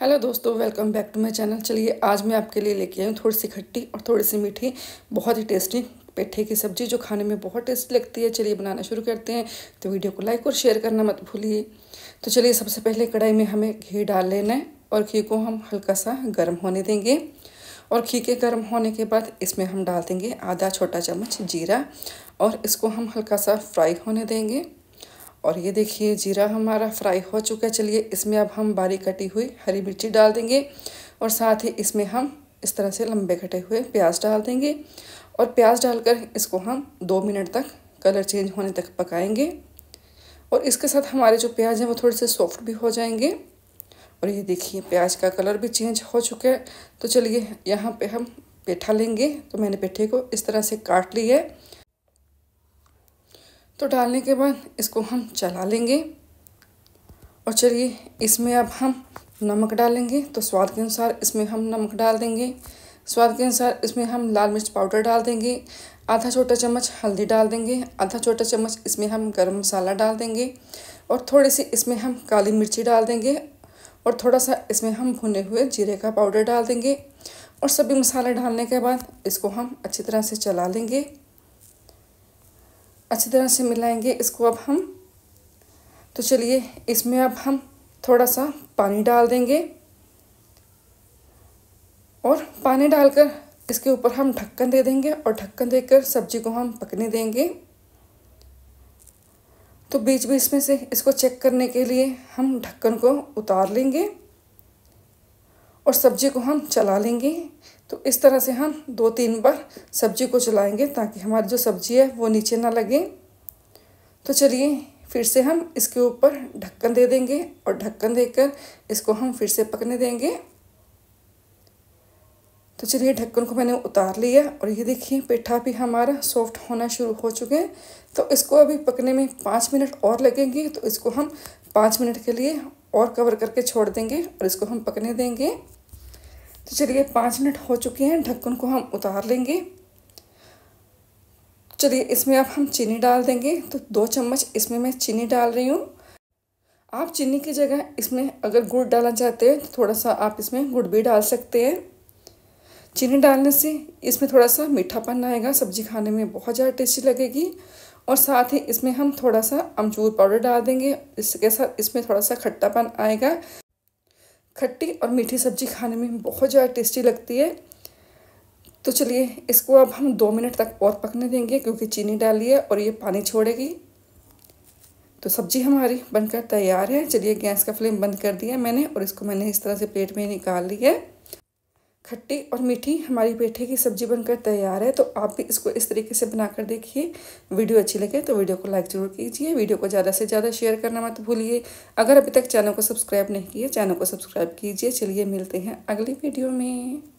hello दोस्तों welcome back to my channel चलिए आज मैं आपके लिए लेके आई हूँ थोड़ी सी खट्टी और थोड़ी सी मीठी बहुत ही टेस्टी पेठे की सब्जी जो खाने में बहुत टेस्ट लगती है चलिए बनाना शुरू करते हैं तो वीडियो को लाइक और शेयर करना मत भूलिए तो चलिए सबसे पहले कढ़ाई में हमें घी डाल लेना है और घी को हम हल्का सा गर्म होने देंगे और घी के गर्म होने के बाद इसमें हम डाल देंगे आधा छोटा चम्मच जीरा और इसको हम हल्का सा फ्राई होने देंगे और ये देखिए जीरा हमारा फ्राई हो चुका है चलिए इसमें अब हम बारीक कटी हुई हरी मिर्ची डाल देंगे और साथ ही इसमें हम इस तरह से लंबे कटे हुए प्याज डाल देंगे और प्याज डालकर इसको हम दो मिनट तक कलर चेंज होने तक पकाएंगे और इसके साथ हमारे जो प्याज हैं वो थोड़े से सॉफ्ट भी हो जाएंगे और ये देखिए प्याज का कलर भी चेंज हो चुका है तो चलिए यहाँ पे हम पेठा लेंगे तो मैंने पेठे को इस तरह से काट लिया है तो डालने के बाद इसको हम चला लेंगे और चलिए इसमें अब हम नमक डालेंगे तो स्वाद के अनुसार इसमें हम नमक डाल देंगे स्वाद के अनुसार इसमें हम लाल मिर्च पाउडर डाल देंगे आधा छोटा चम्मच हल्दी डाल देंगे आधा छोटा चम्मच इसमें हम गरम मसाला डाल देंगे और थोड़ी सी इसमें हम काली मिर्ची डाल देंगे और थोड़ा सा इसमें हम भुने हुए जीरे का पाउडर डाल देंगे और सभी मसाले डालने के बाद इसको हम अच्छी तरह से चला लेंगे अच्छी तरह से मिलाएंगे इसको अब हम तो चलिए इसमें अब हम थोड़ा सा पानी डाल देंगे और पानी डालकर इसके ऊपर हम ढक्कन दे देंगे और ढक्कन देकर सब्जी को हम पकने देंगे तो बीच बीच में से इसको चेक करने के लिए हम ढक्कन को उतार लेंगे और सब्जी को हम चला लेंगे तो इस तरह से हम दो तीन बार सब्जी को चलाएंगे ताकि हमारी जो सब्जी है वो नीचे ना लगे तो चलिए फिर से हम इसके ऊपर ढक्कन दे देंगे और ढक्कन देकर इसको हम फिर से पकने देंगे तो चलिए ढक्कन को मैंने उतार लिया और ये देखिए पेठा भी हमारा सॉफ्ट होना शुरू हो चुके हैं तो इसको अभी पकने में पाँच मिनट और लगेंगे तो इसको हम पाँच मिनट के लिए और कवर करके छोड़ देंगे और इसको हम पकने देंगे तो चलिए पाँच मिनट हो चुके हैं ढक्कन को हम उतार लेंगे चलिए इसमें अब हम चीनी डाल देंगे तो दो चम्मच इसमें मैं चीनी डाल रही हूँ आप चीनी की जगह इसमें अगर गुड़ डालना चाहते हैं तो थोड़ा सा आप इसमें गुड़ भी डाल सकते हैं चीनी डालने से इसमें थोड़ा सा मीठापन आएगा सब्जी खाने में बहुत ज़्यादा टेस्टी लगेगी और साथ ही इसमें हम थोड़ा सा अमचूर पाउडर डाल देंगे इसके साथ इसमें थोड़ा सा खट्टापन आएगा खट्टी और मीठी सब्जी खाने में बहुत ज़्यादा टेस्टी लगती है तो चलिए इसको अब हम दो मिनट तक और पकने देंगे क्योंकि चीनी डाली है और ये पानी छोड़ेगी तो सब्जी हमारी बनकर तैयार है चलिए गैस का फ्लेम बंद कर दिया मैंने और इसको मैंने इस तरह से प्लेट में निकाल लिया है खट्टी और मीठी हमारी पेठे की सब्जी बनकर तैयार है तो आप भी इसको इस तरीके से बनाकर देखिए वीडियो अच्छी लगे तो वीडियो को लाइक ज़रूर कीजिए वीडियो को ज़्यादा से ज़्यादा शेयर करना मत भूलिए अगर अभी तक चैनल को सब्सक्राइब नहीं किया चैनल को सब्सक्राइब कीजिए चलिए मिलते हैं अगली वीडियो में